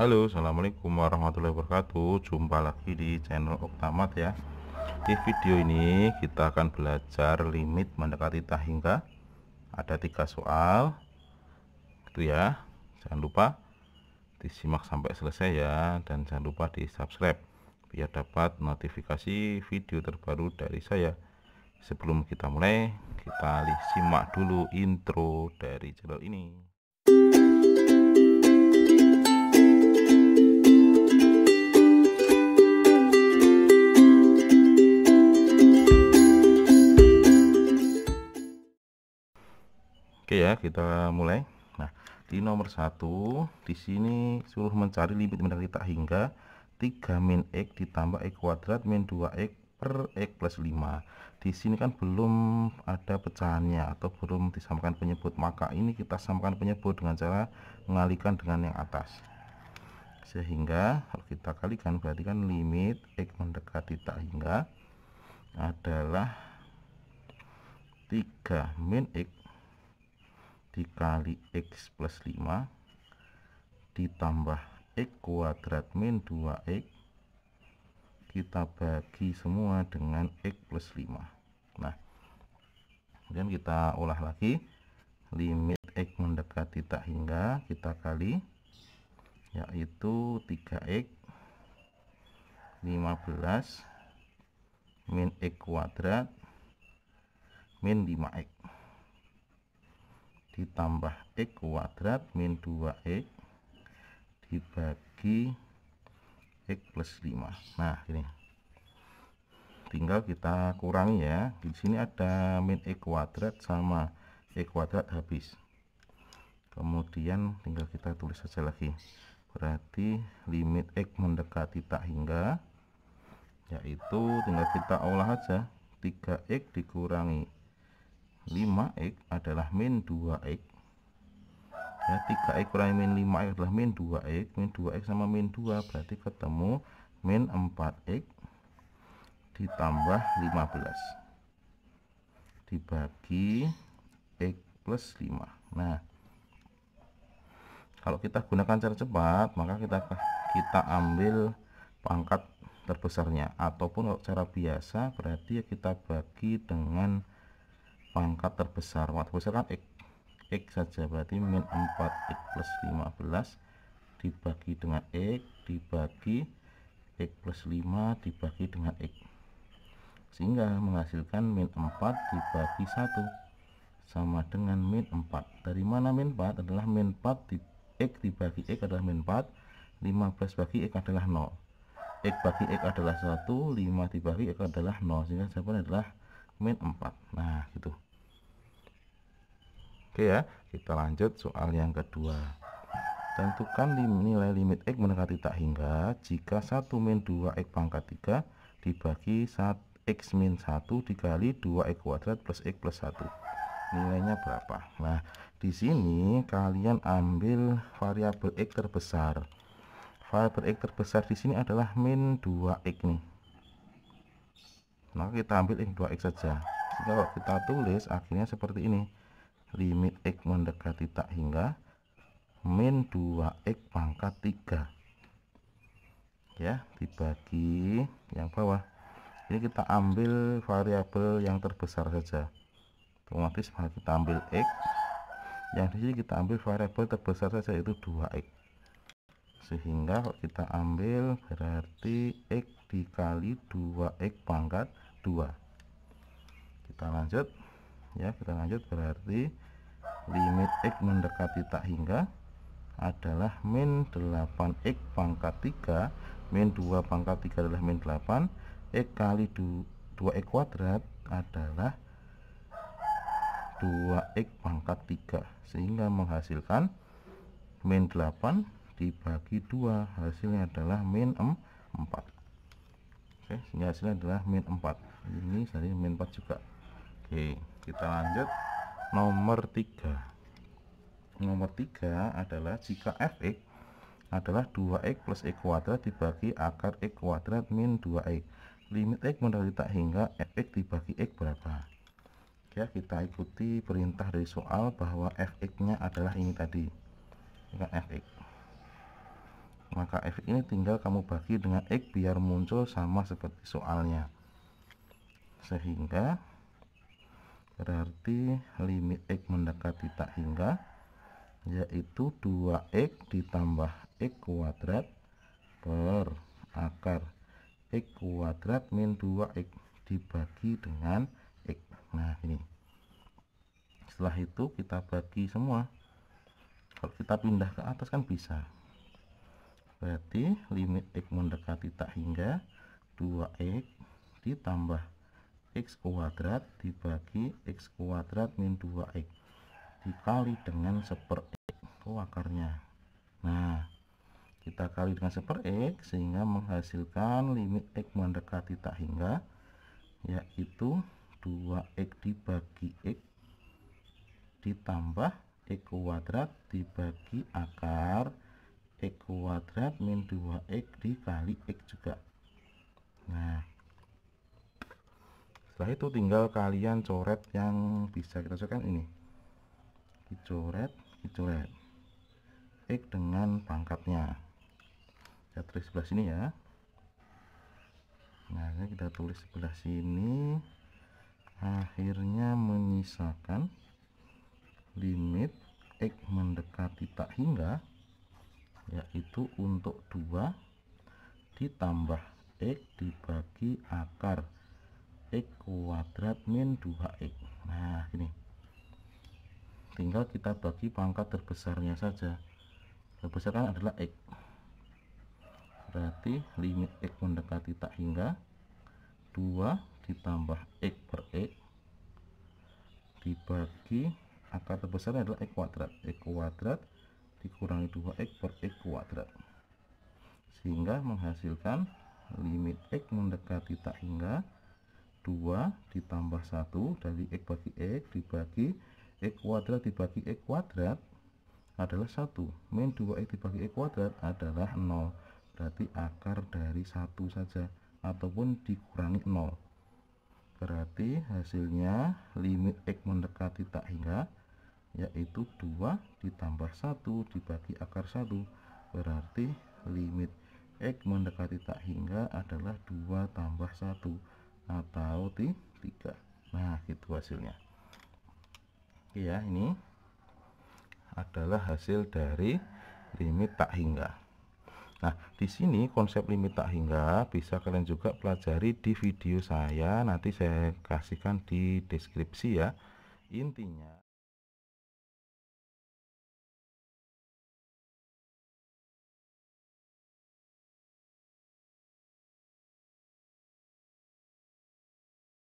Halo assalamualaikum warahmatullahi wabarakatuh jumpa lagi di channel Oktamat ya di video ini kita akan belajar limit mendekati tak hingga ada tiga soal Itu ya jangan lupa disimak sampai selesai ya dan jangan lupa di subscribe biar dapat notifikasi video terbaru dari saya sebelum kita mulai kita simak dulu intro dari channel ini kita mulai nah di nomor satu di sini suruh mencari limit mendekati tak hingga 3 min x ditambah x kuadrat min 2x per x plus 5 di sini kan belum ada pecahannya atau belum disamakan penyebut maka ini kita samakan penyebut dengan cara mengalihkan dengan yang atas sehingga kalau kita kalikan berarti kan limit x mendekati tak hingga adalah 3 min x dikali X plus 5 ditambah X kuadrat min 2X kita bagi semua dengan X plus 5 nah kemudian kita olah lagi limit X mendekati tak hingga kita kali yaitu 3X 15 min X kuadrat min 5X ditambah X e kuadrat min 2X e dibagi X e plus 5 nah ini tinggal kita kurangi ya di sini ada min X kuadrat sama X kuadrat habis kemudian tinggal kita tulis saja lagi berarti limit X mendekati tak hingga yaitu tinggal kita olah aja 3X dikurangi 5x adalah min 2x ya 3x kurangi min 5x adalah min 2x min 2x sama min 2 berarti ketemu min 4x ditambah 15 dibagi x plus 5 nah kalau kita gunakan cara cepat maka kita kita ambil pangkat terbesarnya ataupun kalau cara biasa berarti ya kita bagi dengan pangkat terbesar pangkat terbesar kan X X saja berarti min 4X plus 15 dibagi dengan X dibagi X plus 5 dibagi dengan X sehingga menghasilkan min 4 dibagi 1 sama dengan min 4 dari mana min 4 adalah min 4 di, X dibagi X adalah min 4 15 bagi X adalah 0 X bagi X adalah 1 5 dibagi X adalah 0 sehingga jawaban adalah min 4 nah gitu oke ya kita lanjut soal yang kedua tentukan lim nilai limit x mendekati tak hingga jika 1 min 2 x pangkat 3 dibagi 1 x min 1 dikali 2 x kuadrat plus x plus 1 nilainya berapa nah di sini kalian ambil variabel x terbesar variabel x terbesar di sini adalah min 2x nih maka kita ambil ini 2 x saja kalau kita tulis akhirnya seperti ini limit x mendekati tak hingga min 2x pangkat 3 ya dibagi yang bawah ini kita ambil variabel yang terbesar saja otomatis kita ambil x yang di sini kita ambil variabel terbesar saja itu 2x sehingga kalau kita ambil berarti x dikali 2x pangkat 2 kita lanjut ya kita lanjut berarti limit x mendekati tak hingga adalah min 8x pangkat 3 min 2 pangkat 3 adalah min 8 x kali 2, x kuadrat adalah 2x pangkat 3 sehingga menghasilkan min 8 dibagi 2 hasilnya adalah min 4 oke okay, sehingga hasilnya adalah min 4 ini dari min 4 juga oke okay, kita lanjut nomor 3 nomor 3 adalah jika fx adalah 2x plus x kuadrat dibagi akar x kuadrat min 2 x limit x mendekati tak hingga fx dibagi x berapa oke ya, okay, kita ikuti perintah dari soal bahwa fx nya adalah ini tadi ini kan fx maka f ini tinggal kamu bagi dengan x biar muncul sama seperti soalnya sehingga berarti limit x mendekati tak hingga yaitu 2x ditambah x kuadrat per akar x kuadrat min 2x dibagi dengan x nah ini setelah itu kita bagi semua kalau kita pindah ke atas kan bisa berarti limit x mendekati tak hingga 2x ditambah x kuadrat dibagi x kuadrat min 2x dikali dengan seper x oh akarnya nah kita kali dengan seper x sehingga menghasilkan limit x mendekati tak hingga yaitu 2x dibagi x ditambah x kuadrat dibagi akar X kuadrat min 2X dikali X juga nah setelah itu tinggal kalian coret yang bisa kita coret ini dicoret dicoret X dengan pangkatnya kita tulis sebelah sini ya nah ini kita tulis sebelah sini akhirnya menyisakan limit X mendekati tak hingga yaitu untuk 2 ditambah X dibagi akar X kuadrat min 2X nah ini tinggal kita bagi pangkat terbesarnya saja Terbesarnya kan adalah X berarti limit X mendekati tak hingga 2 ditambah X per X dibagi akar terbesarnya adalah X kuadrat X kuadrat dikurangi 2x per x kuadrat sehingga menghasilkan limit x mendekati tak hingga 2 ditambah 1 dari x bagi x dibagi x kuadrat dibagi x kuadrat adalah 1 min 2x dibagi x kuadrat adalah 0 berarti akar dari 1 saja ataupun dikurangi 0 berarti hasilnya limit x mendekati tak hingga yaitu 2 ditambah 1 dibagi akar 1 berarti limit X mendekati tak hingga adalah 2 tambah 1 atau 3 nah gitu hasilnya Oke ya ini adalah hasil dari limit tak hingga Nah, di sini konsep limit tak hingga bisa kalian juga pelajari di video saya. Nanti saya kasihkan di deskripsi ya. Intinya